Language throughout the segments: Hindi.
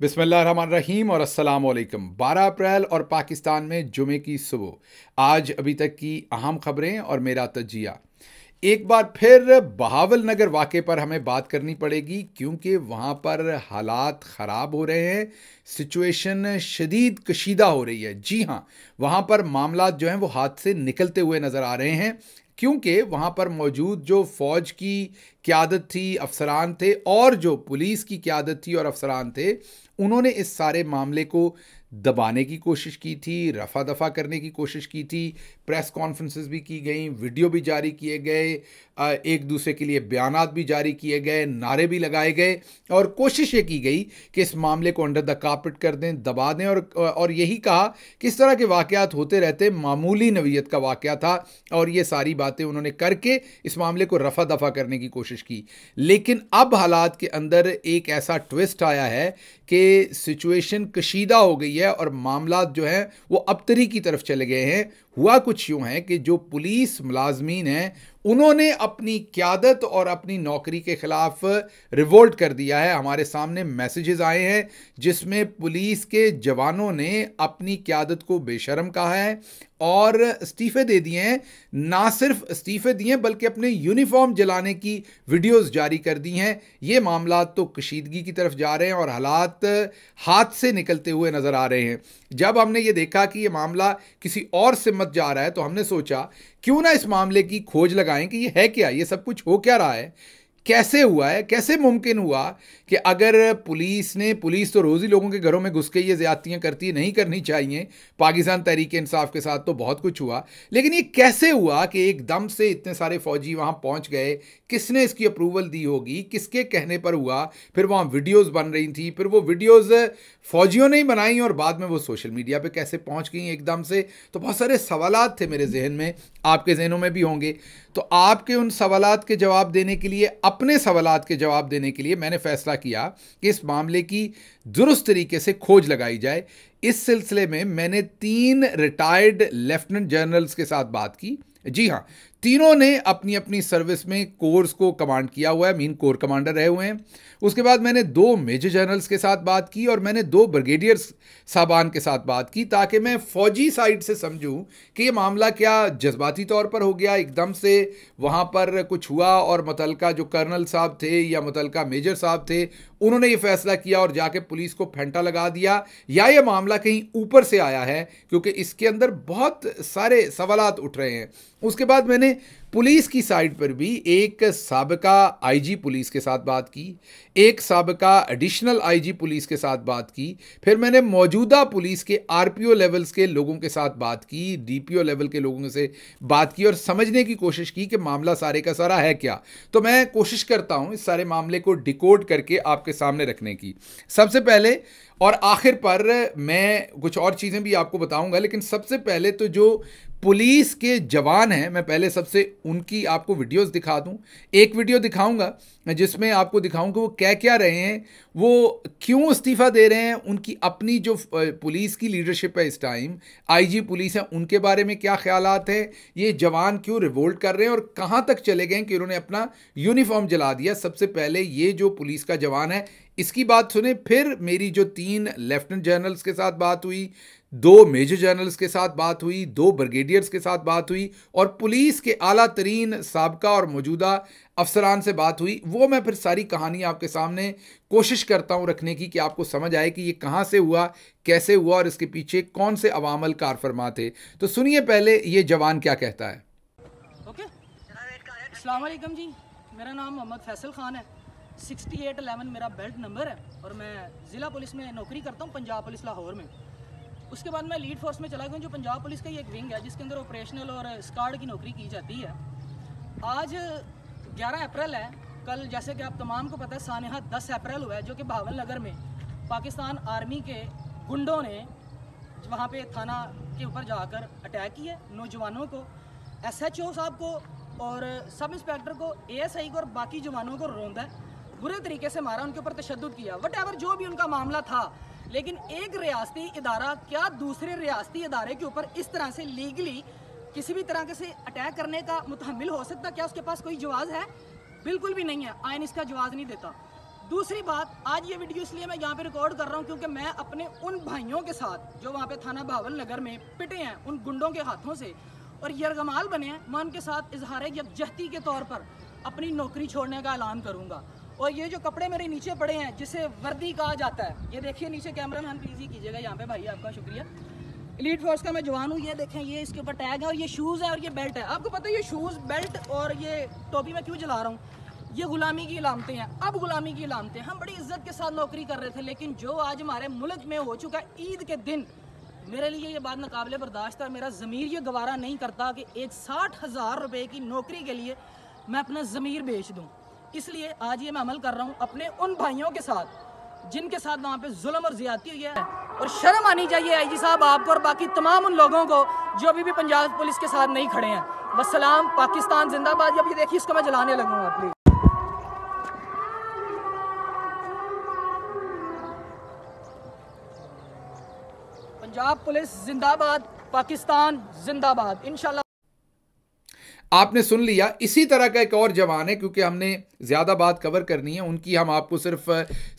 बिसमीम और असलकम 12 अप्रैल और पाकिस्तान में जुमे की सुबह आज अभी तक की अहम खबरें और मेरा तजिया एक बार फिर बहावल नगर वाक़े पर हमें बात करनी पड़ेगी क्योंकि वहाँ पर हालात ख़राब हो रहे हैं सिचुएशन शदीद कशीदा हो रही है जी हाँ वहाँ पर मामला जो हैं वो हाथ से निकलते हुए नज़र आ रहे हैं क्योंकि वहाँ पर मौजूद जो फ़ौज की क्यादत थी अफसरान थे और जो पुलिस की क्यादत थी और अफसरान थे उन्होंने इस सारे मामले को दबाने की कोशिश की थी रफा दफा करने की कोशिश की थी प्रेस कॉन्फ्रेंसेस भी की गई वीडियो भी जारी किए गए एक दूसरे के लिए बयान भी जारी किए गए नारे भी लगाए गए और कोशिश ये की गई कि इस मामले को अंडर द कापिट कर दें दबा दें और और यही कहा कि इस तरह के वाक़ होते रहते मामूली नवीयत का वाक़ था और ये सारी बातें उन्होंने करके इस मामले को रफा दफा करने की कोशिश की लेकिन अब हालात के अंदर एक ऐसा ट्विस्ट आया है कि सिचुएशन कशीदा हो गई है और मामला जो हैं वो तरी की तरफ चले गए हैं हुआ कुछ यूं है कि जो पुलिस मुलाजमीन हैं उन्होंने अपनी क्यादत और अपनी नौकरी के ख़िलाफ़ रिवोल्ट कर दिया है हमारे सामने मैसेजेस आए हैं जिसमें पुलिस के जवानों ने अपनी क्यादत को बेशरम कहा है और इस्तीफे दे दिए हैं ना सिर्फ इस्तीफे दिए बल्कि अपने यूनिफॉर्म जलाने की वीडियोस जारी कर दी हैं ये मामला तो कशीदगी की तरफ जा रहे हैं और हालात हाथ से निकलते हुए नज़र आ रहे हैं जब हमने ये देखा कि ये मामला किसी और सिमत जा रहा है तो हमने सोचा क्यों ना इस मामले की खोज लगाएं कि ये है क्या ये सब कुछ हो क्या रहा है कैसे हुआ है कैसे मुमकिन हुआ कि अगर पुलिस ने पुलिस तो रोज़ ही लोगों के घरों में घुस के ये ज़्यादतियाँ करती है नहीं करनी चाहिए पाकिस्तान तहरीक इंसाफ के साथ तो बहुत कुछ हुआ लेकिन ये कैसे हुआ कि एकदम से इतने सारे फ़ौजी वहाँ पहुँच गए किसने इसकी अप्रूवल दी होगी किसके कहने पर हुआ फिर वहाँ वीडियोज़ बन रही थी फिर वो वीडियोज़ फ़ौजियों ने ही बनाई और बाद में वो सोशल मीडिया पर कैसे पहुँच गई एकदम से तो बहुत सारे सवाल थे मेरे जहन में आपके जहनों में भी होंगे तो आपके उन सवाल के जवाब देने के लिए अब अपने सवाल के जवाब देने के लिए मैंने फैसला किया कि इस मामले की दुरुस्त तरीके से खोज लगाई जाए इस सिलसिले में मैंने तीन रिटायर्ड लेफ्टिनेंट जनरल्स के साथ बात की जी हाँ तीनों ने अपनी अपनी सर्विस में कोर्स को कमांड किया हुआ है मीन कोर कमांडर रहे हुए हैं उसके बाद मैंने दो मेजर जनरल्स के साथ बात की और मैंने दो ब्रिगेडियर साहबान के साथ बात की ताकि मैं फ़ौजी साइड से समझूं कि ये मामला क्या जज्बाती तौर पर हो गया एकदम से वहाँ पर कुछ हुआ और मुतलका जो कर्नल साहब थे या मुतलका मेजर साहब थे उन्होंने ये फैसला किया और जाके पुलिस को फेंटा लगा दिया या ये मामला कहीं ऊपर से आया है क्योंकि इसके अंदर बहुत सारे सवाल उठ रहे हैं उसके बाद मैंने पुलिस की साइड पर भी एक सबका आईजी पुलिस के साथ बात की एक सबका एडिशनल आईजी पुलिस के साथ बात की फिर मैंने मौजूदा पुलिस के आरपीओ लेवल्स के लोगों के साथ बात की डीपीओ लेवल के लोगों से बात की और समझने की कोशिश की कि मामला सारे का सारा है क्या तो मैं कोशिश करता हूँ इस सारे मामले को डिकोड करके आपके सामने रखने की सबसे पहले और आखिर पर मैं कुछ और चीज़ें भी आपको बताऊंगा लेकिन सबसे पहले तो जो पुलिस के जवान हैं मैं पहले सबसे उनकी आपको वीडियोस दिखा दूं एक वीडियो दिखाऊंगा जिसमें आपको दिखाऊं कि वो क्या क्या रहे हैं वो क्यों इस्तीफ़ा दे रहे हैं उनकी अपनी जो पुलिस की लीडरशिप है इस टाइम आईजी पुलिस है उनके बारे में क्या ख्याल है ये जवान क्यों रिवोल्ट कर रहे हैं और कहाँ तक चले गए कि उन्होंने अपना यूनिफॉर्म जला दिया सबसे पहले ये जो पुलिस का जवान है इसकी बात सुने फिर मेरी जो तीन लेफ्टिनेंट जनरल्स के साथ बात हुई दो मेजर जनरल्स के साथ बात हुई दो ब्रिगेडियर्स के साथ बात हुई और पुलिस के आला तरीन सबका और मौजूदा अफसरान से बात हुई वो मैं फिर सारी कहानी आपके सामने कोशिश करता हूँ रखने की कि आपको समझ आए कि ये कहाँ से हुआ कैसे हुआ और इसके पीछे कौन से अवामल फरमा थे तो सुनिए पहले ये जवान क्या कहता है ओके okay. जी मेरा नाम मोहम्मद फैसल खान है सिक्सटी एट मेरा बेल्ट नंबर है और मैं ज़िला पुलिस में नौकरी करता हूँ पंजाब पुलिस लाहौर में उसके बाद मैं लीड फोर्स में चला गया जो पंजाब पुलिस का ही एक विंग है जिसके अंदर ऑपरेशनल और स्कॉड की नौकरी की जाती है आज 11 अप्रैल है कल जैसे कि आप तमाम को पता है सानहा दस अप्रैल हुआ है जो कि भावन नगर में पाकिस्तान आर्मी के गुंडों ने वहाँ पे थाना के ऊपर जाकर अटैक किया नौजवानों को एस एच ओ साहब को और सब इंस्पेक्टर को ए एस आई को और बाकी जवानों को रोंदा बुरे तरीके से मारा उनके ऊपर तशद किया वट एवर जो भी उनका मामला था लेकिन एक रियासती इदारा क्या दूसरे रियासती इदारे के ऊपर इस तरह से लीगली किसी भी तरह से अटैक करने का मुतहमल हो सकता क्या उसके पास कोई जवाब है बिल्कुल भी नहीं है आयन इसका जवाब नहीं देता दूसरी बात आज ये वीडियो इसलिए मैं यहाँ पे रिकॉर्ड कर रहा हूँ क्योंकि मैं अपने उन भाइयों के साथ जो वहाँ पे थाना बावल नगर में पिटे हैं उन गुंडों के हाथों से और यरगमाल बने हैं मैं उनके साथ इजहार यकजहती के तौर पर अपनी नौकरी छोड़ने का ऐलान करूँगा और ये जो कपड़े मेरे नीचे पड़े हैं जिसे वर्दी कहा जाता है ये देखिए नीचे कैमरा मैन प्लीज़ ही कीजिएगा यहाँ पे भाई आपका शुक्रिया इलीट फोर्स का मैं जवान हूँ ये देखें ये इसके ऊपर टैग है और ये शूज़ है और ये बेल्ट है आपको पता है ये शूज़ बेल्ट और ये टोपी मैं क्यों जला रहा हूँ ये गुलामी की लामतें हैं अब गुलामी की हैं हम बड़ी इज्जत के साथ नौकरी कर रहे थे लेकिन जो आज हमारे मुल्क में हो चुका है ईद के दिन मेरे लिए ये बात नाकबले बर्दाश्त है मेरा ज़मीर ये गवारा नहीं करता कि एक साठ हज़ार रुपये की नौकरी के लिए मैं अपना ज़मीर बेच दूँ इसलिए आज ये मैं अमल कर रहा हूँ अपने उन भाइयों के साथ जिनके साथ वहाँ पे जुलम और ज्यादती हुई है और शर्म आनी चाहिए आईजी साहब आपको और बाकी तमाम उन लोगों को जो अभी भी पंजाब पुलिस के साथ नहीं खड़े हैं सलाम पाकिस्तान जिंदाबाद जब ये देखिए इसको मैं जलाने लगूंगा प्लीज़ पंजाब पुलिस जिंदाबाद पाकिस्तान जिंदाबाद इनशाला आपने सुन लिया इसी तरह का एक और जवान है क्योंकि हमने ज़्यादा बात कवर करनी है उनकी हम आपको सिर्फ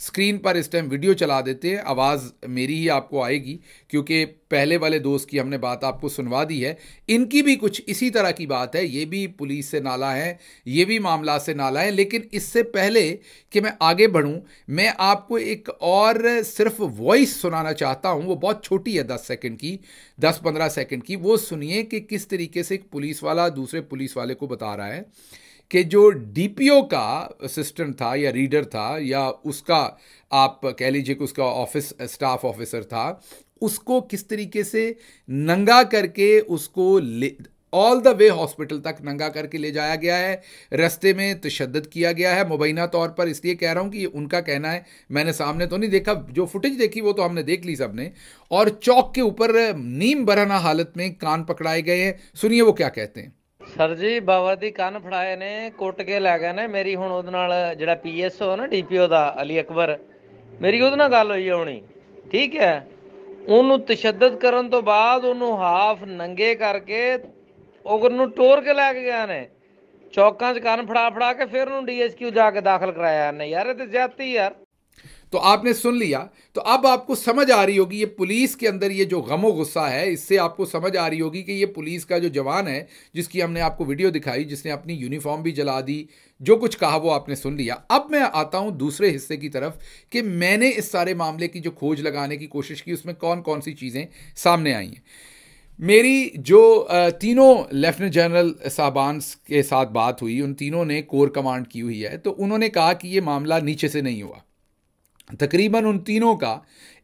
स्क्रीन पर इस टाइम वीडियो चला देते हैं आवाज़ मेरी ही आपको आएगी क्योंकि पहले वाले दोस्त की हमने बात आपको सुनवा दी है इनकी भी कुछ इसी तरह की बात है ये भी पुलिस से नाला है ये भी मामला से नाला है लेकिन इससे पहले कि मैं आगे बढ़ूँ मैं आपको एक और सिर्फ वॉइस सुनाना चाहता हूँ वो बहुत छोटी है दस सेकेंड की दस पंद्रह सेकेंड की वो सुनिए कि किस तरीके से एक पुलिस वाला दूसरे पुलिस वाले को बता रहा है कि जो डी का असिस्टेंट था या रीडर था या उसका आप कह लीजिए कि उसका ऑफिस स्टाफ ऑफिसर था उसको किस तरीके से नंगा करके उसको ले ऑल द वे हॉस्पिटल तक नंगा करके ले जाया गया है रस्ते में तशद किया गया है मुबैना तौर पर इसलिए कह रहा हूँ कि उनका कहना है मैंने सामने तो नहीं देखा जो फुटेज देखी वो तो हमने देख ली सबने और चौक के ऊपर नीम बराना हालत में कान पकड़ाए गए हैं सुनिए वो क्या कहते हैं सर जी बाबा दी कान फड़ाए ने कुट के लै गए ने मेरी हूँ ਉਹਦੇ ਨਾਲ ਜਿਹੜਾ ਪੀਐਸਓ ਨਾ ਡੀਪੀਓ ਦਾ ਅਲੀ ਅਕਬਰ ਮੇਰੀ ਉਹਦੇ ਨਾਲ गल हुई होनी ठीक है ਉਹਨੂੰ ਤਸ਼ੱਦਦ ਕਰਨ ਤੋਂ ਬਾਅਦ ਉਹਨੂੰ ਹਾਫ ਨੰਗੇ ਕਰਕੇ ਉਹਨੂੰ ਟੋਰ ਕੇ ਲੈ ਕੇ ਗਿਆ ਨੇ ਚੌਕਾਂ 'ਚ ਕੰਨ ਫੜਾ ਫੜਾ ਕੇ ਫਿਰ ਉਹਨੂੰ ਡੀਐਸਕਿਊ ਜਾ ਕੇ ਦਾਖਲ ਕਰਾਇਆ ਨੇ ਯਾਰ ਇਹ ਤੇ ਜ਼ਿਆਦਤੀ ਯਾਰ तो आपने सुन लिया तो अब आपको समझ आ रही होगी ये पुलिस के अंदर ये जो गमो गुस्सा है इससे आपको समझ आ रही होगी कि ये पुलिस का जो जवान है जिसकी हमने आपको वीडियो दिखाई जिसने अपनी यूनिफॉर्म भी जला दी जो कुछ कहा वो आपने सुन लिया अब मैं आता हूँ दूसरे हिस्से की तरफ कि मैंने इस सारे मामले की जो खोज लगाने की कोशिश की उसमें कौन कौन सी चीज़ें सामने आई हैं मेरी जो तीनों लेफ्टिनेंट जनरल साहबान के साथ बात हुई उन तीनों ने कोर कमांड की हुई है तो उन्होंने कहा कि ये मामला नीचे से नहीं हुआ तकरीबन उन तीनों का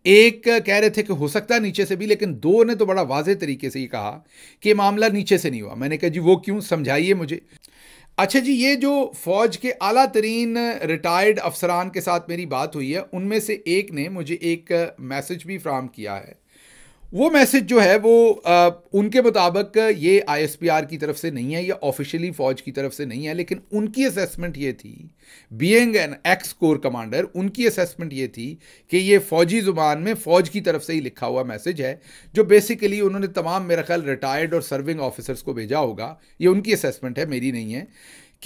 एक कह रहे थे कि हो सकता है नीचे से भी लेकिन दो ने तो बड़ा वाजे तरीके से ये कहा कि मामला नीचे से नहीं हुआ मैंने कहा जी वो क्यों समझाइए मुझे अच्छा जी ये जो फ़ौज के अला तरीन रिटायर्ड अफसरान के साथ मेरी बात हुई है उनमें से एक ने मुझे एक मैसेज भी फ्राहम किया है वो मैसेज जो है वो आ, उनके मुताबिक ये आईएसपीआर की तरफ से नहीं है या ऑफिशियली फ़ौज की तरफ से नहीं है लेकिन उनकी असेसमेंट ये थी being an ex corps commander उनकी असेसमेंट ये थी कि ये फ़ौजी ज़ुबान में फ़ौज की तरफ से ही लिखा हुआ मैसेज है जो बेसिकली उन्होंने तमाम मेरा ख्याल रिटायर्ड और सर्विंग ऑफिसर्स को भेजा होगा ये उनकी असेसमेंट है मेरी नहीं है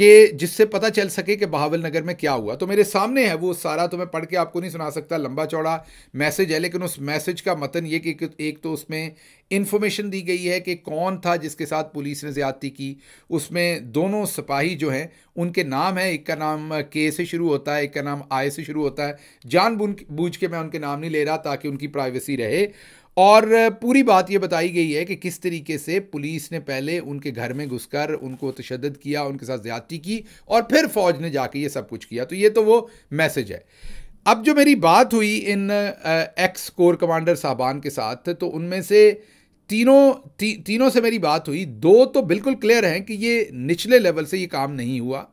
कि जिससे पता चल सके कि बहावल नगर में क्या हुआ तो मेरे सामने है वो सारा तो मैं पढ़ के आपको नहीं सुना सकता लंबा चौड़ा मैसेज है लेकिन उस मैसेज का मतन ये कि एक तो उसमें इन्फॉर्मेशन दी गई है कि कौन था जिसके साथ पुलिस ने ज़्यादती की उसमें दोनों सिपाही जो हैं उनके नाम है एक का नाम के से शुरू होता है एक का नाम आय से शुरू होता है जान बूझ के मैं उनके नाम नहीं ले रहा ताकि उनकी प्राइवेसी रहे और पूरी बात यह बताई गई है कि किस तरीके से पुलिस ने पहले उनके घर में घुसकर उनको तशद किया उनके साथ ज़्यादती की और फिर फ़ौज ने जाके ये सब कुछ किया तो ये तो वो मैसेज है अब जो मेरी बात हुई इन एक्स कोर कमांडर साहबान के साथ तो उनमें से तीनों ती, तीनों से मेरी बात हुई दो तो बिल्कुल क्लियर हैं कि ये निचले लेवल से ये काम नहीं हुआ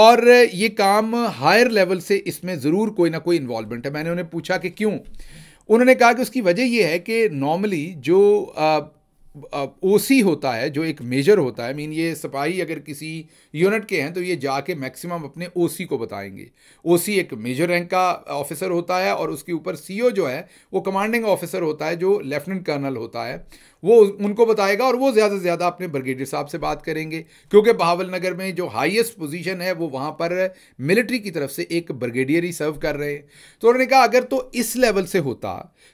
और ये काम हायर लेवल से इसमें ज़रूर कोई ना कोई इन्वॉल्वमेंट है मैंने उन्हें पूछा कि क्यों उन्होंने कहा कि उसकी वजह यह है कि नॉर्मली जो ओ सी होता है जो एक मेजर होता है मीन ये सिपाही अगर किसी यूनिट के हैं तो ये जाके मैक्सिमम अपने ओ सी को बताएंगे ओ सी एक मेजर रैंक का ऑफिसर होता है और उसके ऊपर सी ओ जो है वो कमांडिंग ऑफिसर होता है जो लेफ्टिनेंट कर्नल होता है वो उनको बताएगा और वो ज़्यादा से ज़्यादा अपने ब्रिगेडियर साहब से बात करेंगे क्योंकि बहावल नगर में जो हाईएस्ट पोजीशन है वो वहाँ पर मिलिट्री की तरफ से एक ब्रिगेडियर ही सर्व कर रहे हैं तो उन्होंने कहा अगर तो इस लेवल से होता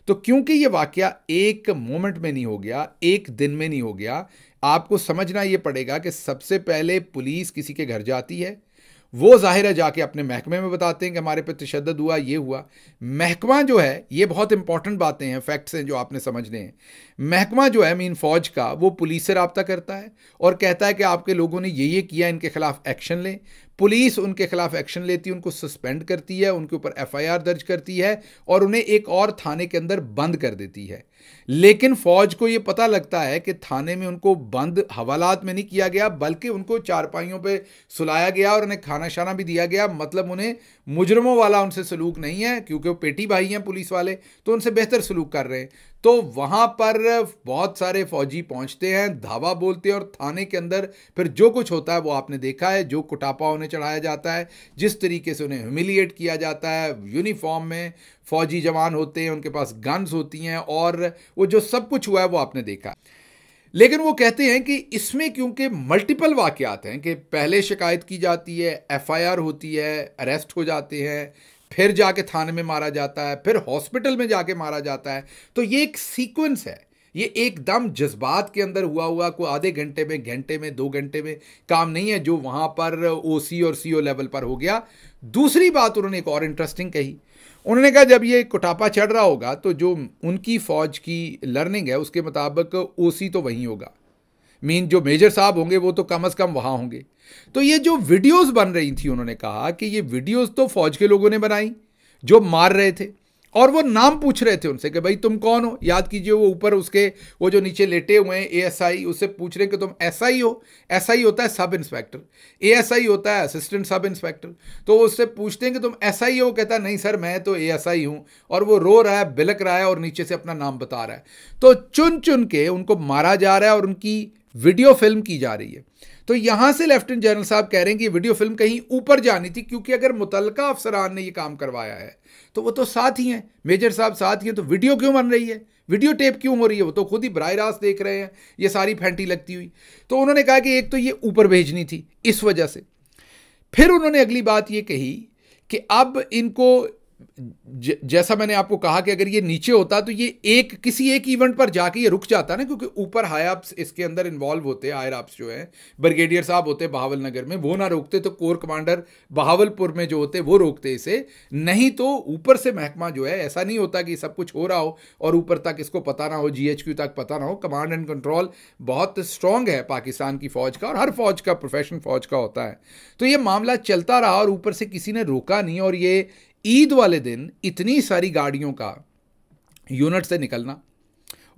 तो क्योंकि ये वाक्य एक मोमेंट में नहीं हो गया एक दिन में नहीं हो गया आपको समझना ये पड़ेगा कि सबसे पहले पुलिस किसी के घर जाती है वो ज़ाहिर है जाके अपने महकमे में बताते हैं कि हमारे पे तशद हुआ ये हुआ महकमा जो है ये बहुत इंपॉर्टेंट बातें हैं फैक्ट्स हैं जो आपने समझने हैं महकमा जो है मीन फ़ौज का वो पुलिस से रबता करता है और कहता है कि आपके लोगों ने ये ये किया इनके ख़िलाफ़ एक्शन लें पुलिस उनके खिलाफ एक्शन लेती है उनको सस्पेंड करती है उनके ऊपर एफआईआर दर्ज करती है और उन्हें एक और थाने के अंदर बंद कर देती है लेकिन फौज को यह पता लगता है कि थाने में उनको बंद हवालात में नहीं किया गया बल्कि उनको चारपाइयों पे सुलाया गया और उन्हें खाना शाना भी दिया गया मतलब उन्हें मुजरमों वाला उनसे सलूक नहीं है क्योंकि वो पेटी भाई हैं पुलिस वाले तो उनसे बेहतर सलूक कर रहे हैं तो वहाँ पर बहुत सारे फौजी पहुँचते हैं धावा बोलते हैं और थाने के अंदर फिर जो कुछ होता है वो आपने देखा है जो कुटापा उन्हें चढ़ाया जाता है जिस तरीके से उन्हें ह्यूमिलिएट किया जाता है यूनिफॉर्म में फौजी जवान होते हैं उनके पास गन्स होती हैं और वो जो सब कुछ हुआ है वो आपने देखा लेकिन वो कहते हैं कि इसमें क्योंकि मल्टीपल वाक़ हैं कि पहले शिकायत की जाती है एफ़ होती है अरेस्ट हो जाते हैं फिर जाके थाने में मारा जाता है फिर हॉस्पिटल में जाके मारा जाता है तो ये एक सीक्वेंस है ये एकदम जज्बात के अंदर हुआ हुआ को आधे घंटे में घंटे में दो घंटे में काम नहीं है जो वहाँ पर ओसी और सीओ लेवल पर हो गया दूसरी बात उन्होंने एक और इंटरेस्टिंग कही उन्होंने कहा जब ये कुटापा चढ़ रहा होगा तो जो उनकी फ़ौज की लर्निंग है उसके मुताबिक ओसी तो वहीं होगा मीन जो मेजर साहब होंगे वो तो कम अज़ कम वहाँ होंगे तो ये जो वीडियोस बन रही थी उन्होंने कहा कि ये वीडियोस तो फौज के लोगों ने बनाई जो मार रहे थे और वो नाम पूछ रहे थे उनसे कि भाई तुम कौन हो याद कीजिए वो ऊपर उसके वो जो नीचे लेटे हुए हैं ए एस आई उससे पूछ रहे कि तुम एस आई हो एस आई होता है sub inspector A S I होता है असिस्टेंट सब इंस्पेक्टर तो वो उससे पूछते हैं कि तुम एस आई हो कहता है नहीं सर मैं तो ए एस आई हूँ और वो रो रहा है बिलक रहा है और नीचे से अपना नाम बता रहा है तो चुन चुन के उनको मारा जा रहा है और उनकी वीडियो फिल्म की जा रही है तो यहां से लेफ्टिनेंट जनरल साहब कह रहे हैं कि वीडियो फिल्म कहीं ऊपर जानी थी क्योंकि अगर मुतलका अफसरान ने यह काम करवाया है तो वो तो साथ ही हैं मेजर साहब साथ ही हैं तो वीडियो क्यों बन रही है वीडियो टेप क्यों हो रही है वो तो खुद ही बरह रास्त देख रहे हैं ये सारी फैंटी लगती हुई तो उन्होंने कहा कि एक तो ये ऊपर भेजनी थी इस वजह से फिर उन्होंने अगली बात ये कही कि अब इनको ज, जैसा मैंने आपको कहा कि अगर ये नीचे होता तो ये एक किसी एक इवेंट पर जाके ये रुक जाता ना क्योंकि ऊपर हाई अप्स इसके अंदर इन्वॉल्व होते हायर अप्स जो हैं ब्रिगेडियर साहब होते बहावल नगर में वो ना रोकते तो कोर कमांडर बहावलपुर में जो होते वो रोकते इसे नहीं तो ऊपर से महकमा जो है ऐसा नहीं होता कि सब कुछ हो रहा हो और ऊपर तक इसको पता ना हो जी तक पता ना हो कमांड एंड कंट्रोल बहुत स्ट्रांग है पाकिस्तान की फ़ौज का और हर फौज का प्रोफेशन फौज का होता है तो ये मामला चलता रहा और ऊपर से किसी ने रोका नहीं और ये ईद वाले दिन इतनी सारी गाड़ियों का यूनिट से निकलना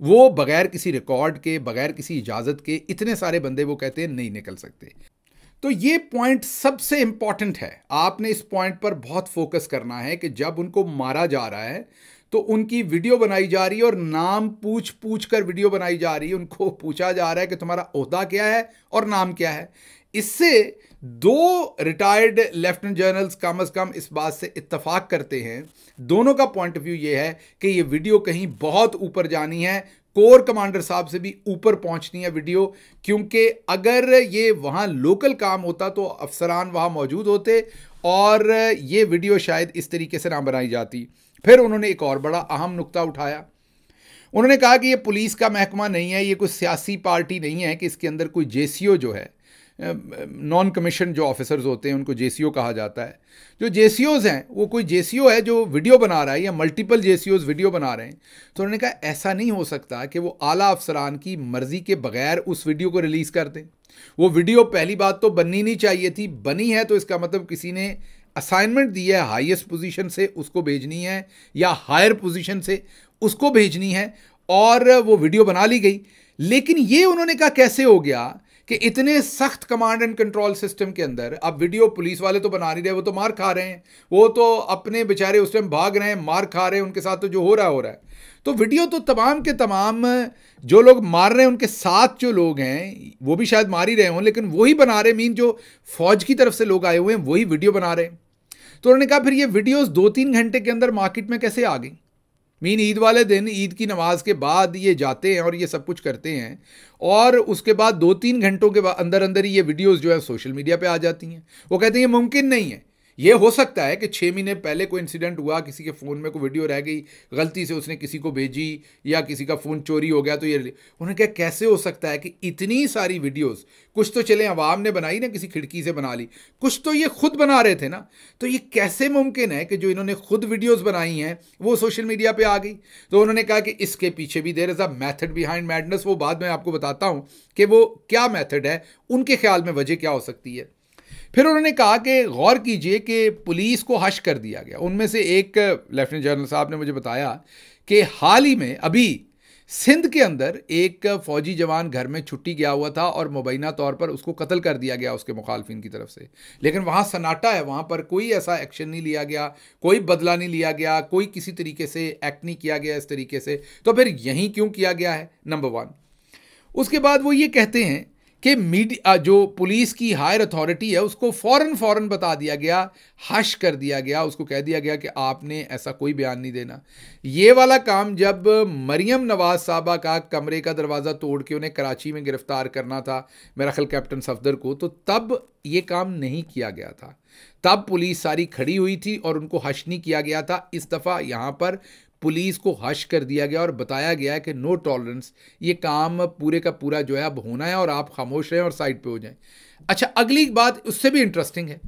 वो बगैर किसी रिकॉर्ड के बगैर किसी इजाज़त के इतने सारे बंदे वो कहते हैं नहीं निकल सकते तो ये पॉइंट सबसे इंपॉर्टेंट है आपने इस पॉइंट पर बहुत फोकस करना है कि जब उनको मारा जा रहा है तो उनकी वीडियो बनाई जा रही है और नाम पूछ पूछ कर वीडियो बनाई जा रही है उनको पूछा जा रहा है कि तुम्हारा अहदा क्या है और नाम क्या है इससे दो रिटायर्ड लेफ्टिनेंट जनरल्स कम अज़ कम इस बात से इत्तफाक करते हैं दोनों का पॉइंट ऑफ व्यू ये है कि ये वीडियो कहीं बहुत ऊपर जानी है कोर कमांडर साहब से भी ऊपर पहुंचनी है वीडियो क्योंकि अगर ये वहाँ लोकल काम होता तो अफसरान वहाँ मौजूद होते और ये वीडियो शायद इस तरीके से ना बनाई जाती फिर उन्होंने एक और बड़ा अहम नुकता उठाया उन्होंने कहा कि ये पुलिस का महकमा नहीं है ये कोई सियासी पार्टी नहीं है कि इसके अंदर कोई जे जो है नॉन कमीशन जो ऑफिसर्स होते हैं उनको जे कहा जाता है जो जे हैं वो कोई जे है जो वीडियो बना रहा है या मल्टीपल जे वीडियो बना रहे हैं तो उन्होंने कहा ऐसा नहीं हो सकता कि वो आला अफसरान की मर्ज़ी के बगैर उस वीडियो को रिलीज़ कर दें वो वीडियो पहली बात तो बननी नहीं चाहिए थी बनी है तो इसका मतलब किसी ने असाइनमेंट दी है हाइस्ट पोजिशन से उसको भेजनी है या हायर पोजिशन से उसको भेजनी है और वो वीडियो बना ली गई लेकिन ये उन्होंने कहा कैसे हो गया कि इतने सख्त कमांड एंड कंट्रोल सिस्टम के अंदर अब वीडियो पुलिस वाले तो बना नहीं रहे वो तो मार खा रहे हैं वो तो अपने बेचारे उस टाइम भाग रहे हैं मार खा रहे हैं उनके साथ तो जो हो रहा हो रहा है तो वीडियो तो तमाम के तमाम जो लोग मार रहे हैं उनके साथ जो लोग हैं वो भी शायद मार ही रहे हों लेकिन वही बना रहे मीन जो फौज की तरफ से लोग आए हुए हैं वही वीडियो बना रहे हैं तो उन्होंने कहा फिर ये वीडियोज़ दो तीन घंटे के अंदर मार्केट में कैसे आ गई मीन ईद वाले दिन ईद की नमाज के बाद ये जाते हैं और ये सब कुछ करते हैं और उसके बाद दो तीन घंटों के अंदर अंदर ही ये वीडियोस जो है सोशल मीडिया पे आ जाती हैं वो कहते हैं ये मुमकिन नहीं है ये हो सकता है कि छः महीने पहले कोई इंसिडेंट हुआ किसी के फ़ोन में कोई वीडियो रह गई गलती से उसने किसी को भेजी या किसी का फ़ोन चोरी हो गया तो ये उन्होंने कहा कैसे हो सकता है कि इतनी सारी वीडियोस कुछ तो चले अवाम ने बनाई ना किसी खिड़की से बना ली कुछ तो ये खुद बना रहे थे ना तो ये कैसे मुमकिन है कि जो इन्होंने खुद वीडियोज़ बनाई हैं वो सोशल मीडिया पर आ गई तो उन्होंने कहा कि इसके पीछे भी there is a method behind madness वो बाद में आपको बताता हूँ कि वो क्या मैथड है उनके ख्याल में वजह क्या हो सकती है फिर उन्होंने कहा कि गौर कीजिए कि पुलिस को हश कर दिया गया उनमें से एक लेफ्टिनेंट जनरल साहब ने मुझे बताया कि हाल ही में अभी सिंध के अंदर एक फौजी जवान घर में छुट्टी गया हुआ था और मुबैना तौर पर उसको कत्ल कर दिया गया उसके मुखालफिन की तरफ से लेकिन वहाँ सन्नाटा है वहाँ पर कोई ऐसा एक्शन नहीं लिया गया कोई बदला नहीं लिया गया कोई किसी तरीके से एक्ट नहीं किया गया इस तरीके से तो फिर यहीं क्यों किया गया है नंबर वन उसके बाद वो ये कहते हैं कि मीडिया जो पुलिस की हायर अथॉरिटी है उसको फ़ौरन फ़ौरन बता दिया गया हश कर दिया गया उसको कह दिया गया कि आपने ऐसा कोई बयान नहीं देना ये वाला काम जब मरियम नवाज़ साहबा का कमरे का दरवाज़ा तोड़ के उन्हें कराची में गिरफ़्तार करना था मेरा ख्याल कैप्टन सफदर को तो तब ये काम नहीं किया गया था तब पुलिस सारी खड़ी हुई थी और उनको हश नहीं किया गया था इस दफ़ा यहाँ पर पुलिस को हश कर दिया गया और बताया गया है कि नो टॉलरेंस ये काम पूरे का पूरा जो है अब होना है और आप खामोश रहें और साइड पे हो जाएं अच्छा अगली बात उससे भी इंटरेस्टिंग है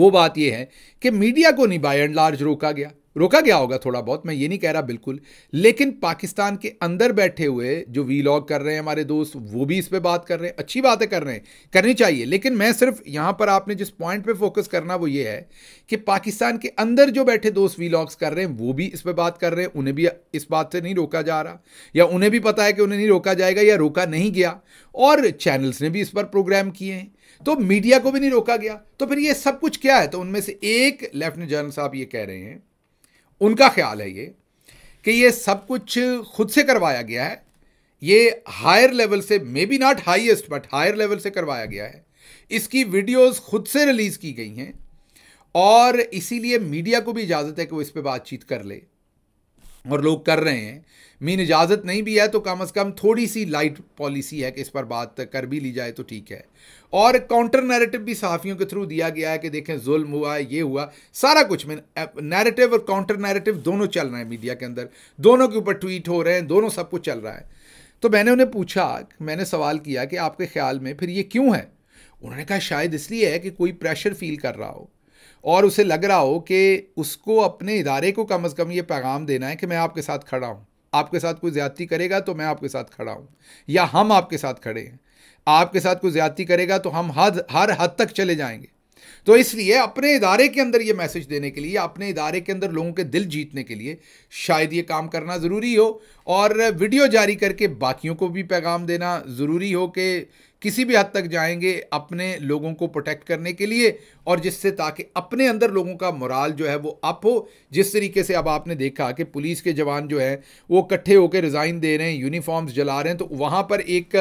वो बात ये है कि मीडिया को नहीं बाय एंड लार्ज रोका गया रोका गया होगा थोड़ा बहुत मैं ये नहीं कह रहा बिल्कुल लेकिन पाकिस्तान के अंदर बैठे हुए जो वी कर रहे हैं हमारे दोस्त वो भी इस पर बात कर रहे हैं अच्छी बातें कर रहे हैं करनी चाहिए लेकिन मैं सिर्फ यहाँ पर आपने जिस पॉइंट पे फोकस करना वो ये है कि पाकिस्तान के अंदर जो बैठे दोस्त वी कर रहे हैं वो भी इस पर बात कर रहे हैं उन्हें भी इस बात से नहीं रोका जा रहा या उन्हें भी पता है कि उन्हें नहीं रोका जाएगा या रोका नहीं गया और चैनल्स ने भी इस पर प्रोग्राम किए हैं तो मीडिया को भी नहीं रोका गया तो फिर ये सब कुछ क्या है तो उनमें से एक लेफ्टिनेंट जनरल साहब ये कह रहे हैं उनका ख्याल है ये कि ये सब कुछ खुद से करवाया गया है ये हायर लेवल से may be not highest but higher level से करवाया गया है इसकी वीडियोस खुद से रिलीज़ की गई हैं और इसीलिए मीडिया को भी इजाज़त है कि वो इस पर बातचीत कर ले और लोग कर रहे हैं मीन इजाज़त नहीं भी है तो कम अज़ कम थोड़ी सी लाइट पॉलिसी है कि इस पर बात कर भी ली जाए तो ठीक है और काउंटर नैरेटिव भी सहाफ़ियों के थ्रू दिया गया है कि देखें जुल्म हुआ है ये हुआ सारा कुछ मैं नैरेटिव और काउंटर नैरेटिव दोनों चल रहे हैं मीडिया के अंदर दोनों के ऊपर ट्वीट हो रहे हैं दोनों सब कुछ चल रहा है तो मैंने उन्हें पूछा मैंने सवाल किया कि आपके ख्याल में फिर ये क्यों है उन्होंने कहा शायद इसलिए है कि कोई प्रेशर फील कर रहा हो और उसे लग रहा हो कि उसको अपने इदारे को कम अज़ कम ये पैगाम देना है कि मैं आपके साथ खड़ा हूँ आपके साथ कोई ज़्यादती करेगा तो मैं आपके साथ खड़ा हूँ या हम आपके साथ खड़े हैं आपके साथ कोई ज़्यादती करेगा तो हम हद हर हद तक चले जाएंगे तो इसलिए अपने इदारे के अंदर ये मैसेज देने के लिए अपने इदारे के अंदर लोगों के दिल जीतने के लिए शायद ये काम करना ज़रूरी हो और वीडियो जारी करके बाकियों को भी पैगाम देना ज़रूरी हो कि किसी भी हद तक जाएंगे अपने लोगों को प्रोटेक्ट करने के लिए और जिससे ताकि अपने अंदर लोगों का मोराल जो है वो अप हो जिस तरीके से अब आपने देखा कि पुलिस के जवान जो है वो इकट्ठे होकर रिज़ाइन दे रहे हैं यूनिफॉर्म्स जला रहे हैं तो वहाँ पर एक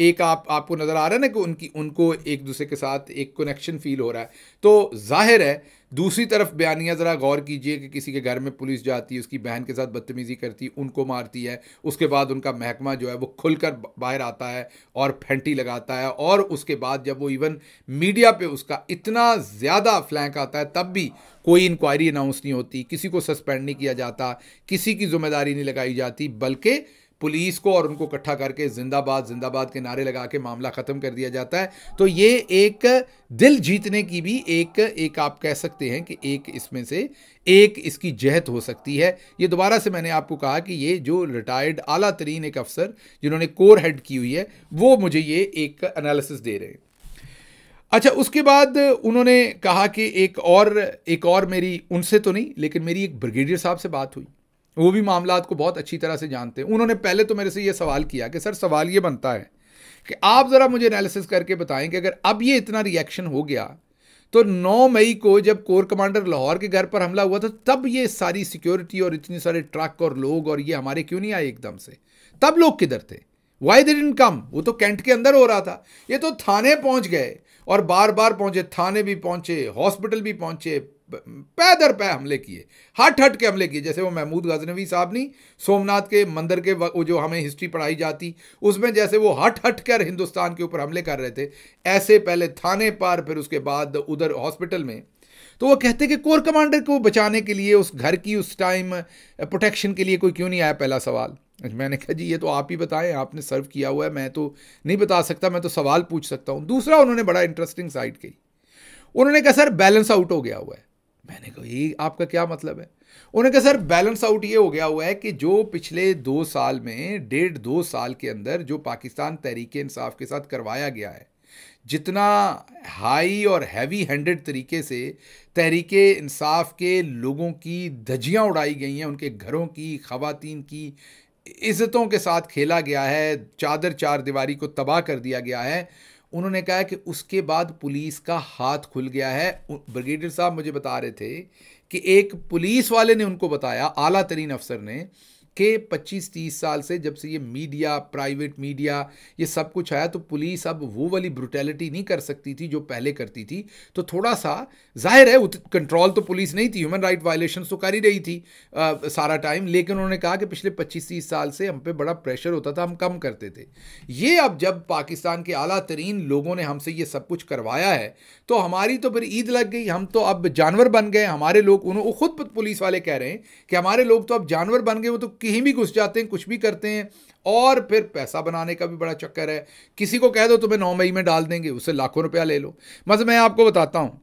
एक आप आपको नज़र आ रहा है ना कि उनकी उनको एक दूसरे के साथ एक कनेक्शन फील हो रहा है तो जाहिर है दूसरी तरफ बयानियाँ ज़रा गौर कीजिए कि किसी के घर में पुलिस जाती है उसकी बहन के साथ बदतमीज़ी करती है उनको मारती है उसके बाद उनका महकमा जो है वो खुलकर बाहर आता है और फेंटी लगाता है और उसके बाद जब वो इवन मीडिया पे उसका इतना ज़्यादा फ्लैंक आता है तब भी कोई इंक्वायरी अनाउंस नहीं होती किसी को सस्पेंड नहीं किया जाता किसी की जिम्मेदारी नहीं लगाई जाती बल्कि पुलिस को और उनको इकट्ठा करके जिंदाबाद जिंदाबाद के नारे लगा के मामला ख़त्म कर दिया जाता है तो ये एक दिल जीतने की भी एक एक आप कह सकते हैं कि एक इसमें से एक इसकी जहत हो सकती है ये दोबारा से मैंने आपको कहा कि ये जो रिटायर्ड आला तरीन एक अफसर जिन्होंने कोर हेड की हुई है वो मुझे ये एक एनालिसिस दे रहे हैं अच्छा उसके बाद उन्होंने कहा कि एक और एक और मेरी उनसे तो नहीं लेकिन मेरी एक ब्रिगेडियर साहब से बात हुई वो भी मामला को बहुत अच्छी तरह से जानते हैं उन्होंने पहले तो मेरे से ये सवाल किया कि सर सवाल ये बनता है कि आप ज़रा मुझे एनालिसिस करके बताएं कि अगर अब ये इतना रिएक्शन हो गया तो 9 मई को जब कोर कमांडर लाहौर के घर पर हमला हुआ था तब ये सारी सिक्योरिटी और इतने सारे ट्रक और लोग और ये हमारे क्यों नहीं आए एकदम से तब लोग किधर थे वाई दे इन कम वो तो कैंट के अंदर हो रहा था ये तो थाने पहुंच गए और बार बार पहुंचे थाने भी पहुंचे हॉस्पिटल भी पहुंचे पैदर पे हमले किए हट हट के हमले किए जैसे वो महमूद गजनवी साहब नहीं सोमनाथ के मंदिर के वो जो हमें हिस्ट्री पढ़ाई जाती उसमें जैसे वो हट हट कर हिंदुस्तान के ऊपर हमले कर रहे थे ऐसे पहले थाने पर फिर उसके बाद उधर हॉस्पिटल में तो वो कहते कि कोर कमांडर को बचाने के लिए उस घर की उस टाइम प्रोटेक्शन के लिए कोई क्यों नहीं आया पहला सवाल मैंने कहा जी ये तो आप ही बताएं आपने सर्व किया हुआ है मैं तो नहीं बता सकता मैं तो सवाल पूछ सकता हूँ दूसरा उन्होंने बड़ा इंटरेस्टिंग साइड कही उन्होंने कहा सर बैलेंस आउट हो गया हुआ है मैंने कहा ये आपका क्या मतलब है उन्होंने कहा सर बैलेंस आउट ये हो गया हुआ है कि जो पिछले दो साल में डेढ़ दो साल के अंदर जो पाकिस्तान तहरीक इंसाफ के साथ करवाया गया है जितना हाई और हैवी हैंडेड तरीके से तहरीक इंसाफ के लोगों की धजियाँ उड़ाई गई हैं उनके घरों की खातन की इज़्ज़तों के साथ खेला गया है चादर चार दीवारी को तबाह कर दिया गया है उन्होंने कहा कि उसके बाद पुलिस का हाथ खुल गया है ब्रिगेडियर साहब मुझे बता रहे थे कि एक पुलिस वाले ने उनको बताया आला तरीन अफसर ने के 25-30 साल से जब से ये मीडिया प्राइवेट मीडिया ये सब कुछ आया तो पुलिस अब वो वाली ब्रुटैलिटी नहीं कर सकती थी जो पहले करती थी तो थोड़ा सा जाहिर है कंट्रोल तो पुलिस नहीं थी ह्यूमन राइट वायलेशन तो कर ही रही थी आ, सारा टाइम लेकिन उन्होंने कहा कि पिछले 25-30 साल से हम पे बड़ा प्रेशर होता था हम कम करते थे ये अब जब पाकिस्तान के अला तरीन लोगों ने हमसे ये सब कुछ करवाया है तो हमारी तो फिर ईद लग गई हम तो अब जानवर बन गए हमारे लोग उन्होंने खुद पुलिस वाले कह रहे हैं कि हमारे लोग तो अब जानवर बन गए वो तो कहीं भी घुस जाते हैं कुछ भी करते हैं और फिर पैसा बनाने का भी बड़ा चक्कर है किसी को कह दो तुम्हें नौ मई में डाल देंगे उससे लाखों रुपया ले लो मतलब मैं आपको बताता हूँ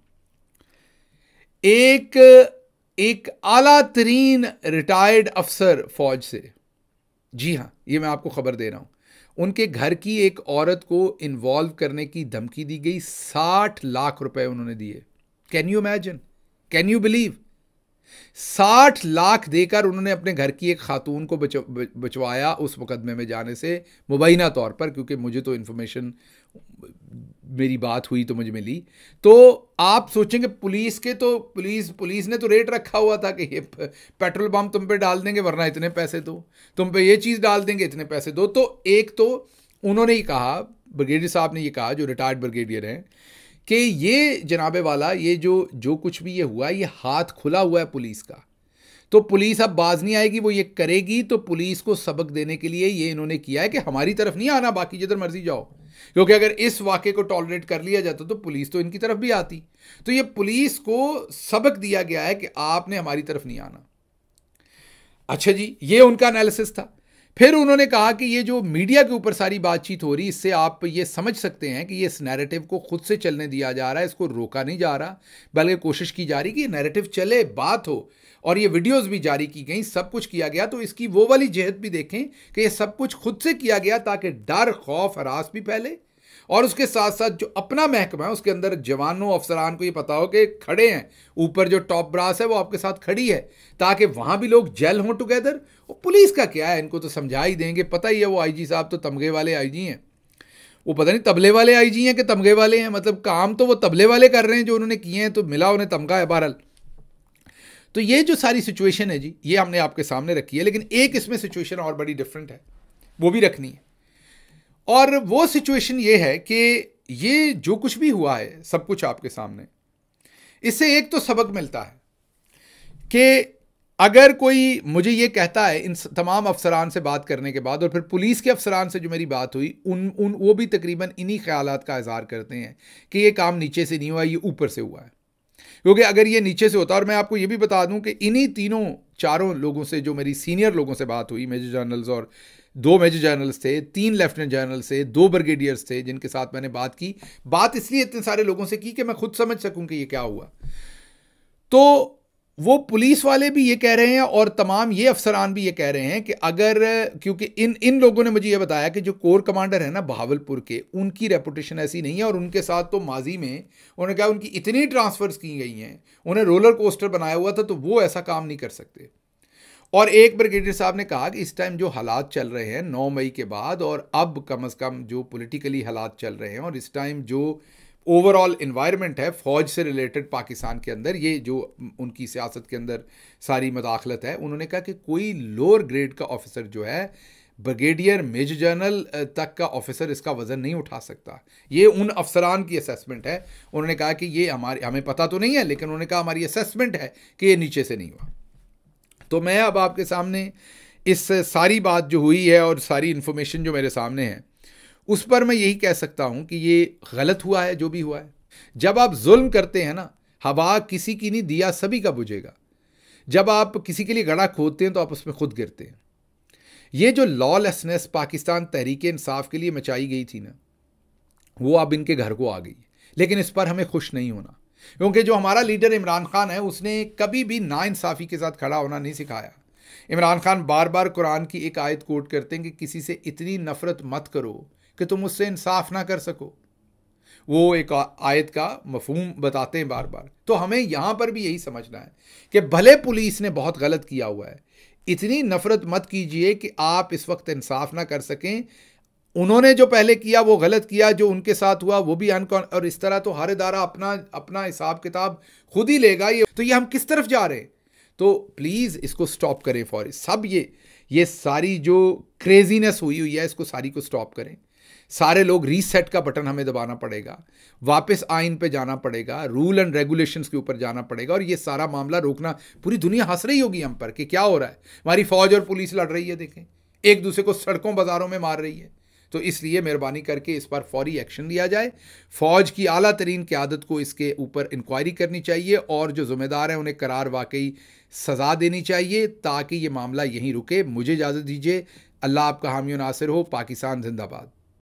एक एक आला तरीन रिटायर्ड अफसर फौज से जी हाँ ये मैं आपको खबर दे रहा हूँ उनके घर की एक औरत को इन्वॉल्व करने की धमकी दी गई साठ लाख रुपए उन्होंने दिए can you imagine can you believe साठ लाख देकर उन्होंने अपने घर की एक खातून को बचवाया उस मुकदमे में जाने से मुबैना तौर पर क्योंकि मुझे तो इन्फॉर्मेशन मेरी बात हुई तो मुझे मिली तो आप सोचेंगे पुलिस के तो पुलिस पुलिस ने तो रेट रखा हुआ था कि ये पेट्रोल पम्प तुम पे डाल देंगे वरना इतने पैसे दो तुम पे ये चीज़ डाल देंगे इतने पैसे दो तो एक तो उन्होंने ही कहा ब्रिगेडियर साहब ने ये कहा जो रिटायर्ड ब्रिगेडियर हैं कि ये जनाबे वाला ये जो जो कुछ भी ये हुआ ये हाथ खुला हुआ है पुलिस का तो पुलिस अब बाज नहीं आएगी वो ये करेगी तो पुलिस को सबक देने के लिए ये इन्होंने किया है कि हमारी तरफ नहीं आना बाकी जिधर मर्जी जाओ क्योंकि अगर इस वाक्य को टॉलरेट कर लिया जाता तो पुलिस तो इनकी तरफ भी आती तो ये पुलिस को सबक दिया गया है कि आपने हमारी तरफ नहीं आना अच्छा जी ये उनका एनालिसिस था फिर उन्होंने कहा कि ये जो मीडिया के ऊपर सारी बातचीत हो रही इससे आप ये समझ सकते हैं कि ये इस नैरेटिव को खुद से चलने दिया जा रहा है इसको रोका नहीं जा रहा बल्कि कोशिश की जा रही कि नैरेटिव चले बात हो और ये वीडियोस भी जारी की गई सब कुछ किया गया तो इसकी वो वाली जहत भी देखें कि ये सब कुछ खुद से किया गया ताकि डर खौफ हरास भी फैले और उसके साथ साथ जो अपना महकमा है उसके अंदर जवानों अफसरान को ये पता हो कि खड़े हैं ऊपर जो टॉप ब्रास है वो आपके साथ खड़ी है ताकि वहाँ भी लोग जेल हों टुगेदर और पुलिस का क्या है इनको तो समझा ही देंगे पता ही है वो आई साहब तो तमगे वाले आई हैं वो पता नहीं तबले वाले जी हैं कि तमगे वाले हैं मतलब काम तो वो तबले वाले कर रहे हैं जो उन्होंने किए हैं तो मिला उन्हें तमगा है बहरहाल तो ये जो सारी सिचुएशन है जी ये हमने आपके सामने रखी है लेकिन एक इसमें सिचुएशन और बड़ी डिफरेंट है वो भी रखनी है और वो सिचुएशन ये है कि ये जो कुछ भी हुआ है सब कुछ आपके सामने इससे एक तो सबक मिलता है कि अगर कोई मुझे ये कहता है इन तमाम अफसरान से बात करने के बाद और फिर पुलिस के अफसरान से जो मेरी बात हुई उन उन वो भी तकरीबन इन्हीं ख्याल का इजहार करते हैं कि ये काम नीचे से नहीं हुआ ये ऊपर से हुआ है क्योंकि अगर ये नीचे से होता और मैं आपको ये भी बता दूं कि इन्हीं तीनों चारों लोगों से जो मेरी सीनियर लोगों से बात हुई मेजर जनरल्स और दो मेजर जनरल्स थे तीन लेफ्टिनेंट जनरल्स थे दो ब्रिगेडियर्स थे जिनके साथ मैंने बात की बात इसलिए इतने सारे लोगों से की कि मैं खुद समझ सकूं कि ये क्या हुआ तो वो पुलिस वाले भी ये कह रहे हैं और तमाम ये अफसरान भी ये कह रहे हैं कि अगर क्योंकि इन इन लोगों ने मुझे ये बताया कि जो कोर कमांडर है ना बहावलपुर के उनकी रेपुटेशन ऐसी नहीं है और उनके साथ तो माजी में उन्होंने कहा उनकी इतनी ट्रांसफ़र्स की गई हैं उन्हें रोलर कोस्टर बनाया हुआ था तो वो ऐसा काम नहीं कर सकते और एक ब्रिगेडियर साहब ने कहा कि इस टाइम जो हालात चल रहे हैं नौ मई के बाद और अब कम अज़ कम जो पोलिटिकली हालात चल रहे हैं और इस टाइम जो ओवरऑल इन्वायरमेंट है फ़ौज से रिलेटेड पाकिस्तान के अंदर ये जो उनकी सियासत के अंदर सारी मदाखलत है उन्होंने कहा कि कोई लोअर ग्रेड का ऑफिसर जो है ब्रिगेडियर मेजर जनरल तक का ऑफिसर इसका वज़न नहीं उठा सकता ये उन अफसरान की असेसमेंट है उन्होंने कहा कि ये हमारे हमें पता तो नहीं है लेकिन उन्होंने कहा हमारी असेसमेंट है कि ये नीचे से नहीं हुआ तो मैं अब आपके सामने इस सारी बात जो हुई है और सारी इन्फॉर्मेशन जो मेरे सामने है उस पर मैं यही कह सकता हूँ कि ये गलत हुआ है जो भी हुआ है जब आप जुल्म करते हैं ना हवा किसी की नहीं दिया सभी का बुझेगा जब आप किसी के लिए गड़ा खोदते हैं तो आप उसमें खुद गिरते हैं ये जो लॉलेसनेस पाकिस्तान तहरीक इंसाफ के लिए मचाई गई थी ना वो अब इनके घर को आ गई लेकिन इस पर हमें खुश नहीं होना क्योंकि जो हमारा लीडर इमरान खान है उसने कभी भी इंसाफी के साथ खड़ा होना नहीं सिखाया इमरान खान बार बार कुरान की एक आयत कोट करते हैं कि किसी से इतनी नफ़रत मत करो कि तुम उससे इंसाफ ना कर सको वो एक आयत का मफहम बताते हैं बार बार तो हमें यहाँ पर भी यही समझना है कि भले पुलिस ने बहुत गलत किया हुआ है इतनी नफ़रत मत कीजिए कि आप इस वक्त इंसाफ ना कर सकें उन्होंने जो पहले किया वो गलत किया जो उनके साथ हुआ वो भी अनकॉन और इस तरह तो हर इदारा अपना अपना हिसाब किताब खुद ही लेगा ये तो ये हम किस तरफ जा रहे हैं तो प्लीज़ इसको स्टॉप करें फॉर सब ये ये सारी जो क्रेजीनेस हुई हुई है इसको सारी को स्टॉप करें सारे लोग रीसेट का बटन हमें दबाना पड़ेगा वापस आइन पे जाना पड़ेगा रूल एंड रेगुलेशंस के ऊपर जाना पड़ेगा और ये सारा मामला रोकना पूरी दुनिया हंस रही होगी हम पर कि क्या हो रहा है हमारी फौज और पुलिस लड़ रही है देखें एक दूसरे को सड़कों बाजारों में मार रही है तो इसलिए मेहरबानी करके इस पर फौरी एक्शन लिया जाए फ़ौज की अली तरीन क्यादत को इसके ऊपर इंक्वायरी करनी चाहिए और जो ज़िम्मेदार हैं उन्हें करार वाकई सज़ा देनी चाहिए ताकि ये मामला यहीं रुके मुझे इजाज़त दीजिए अल्लाह आपका हामी नासिर हो पाकिस्तान जिंदाबाद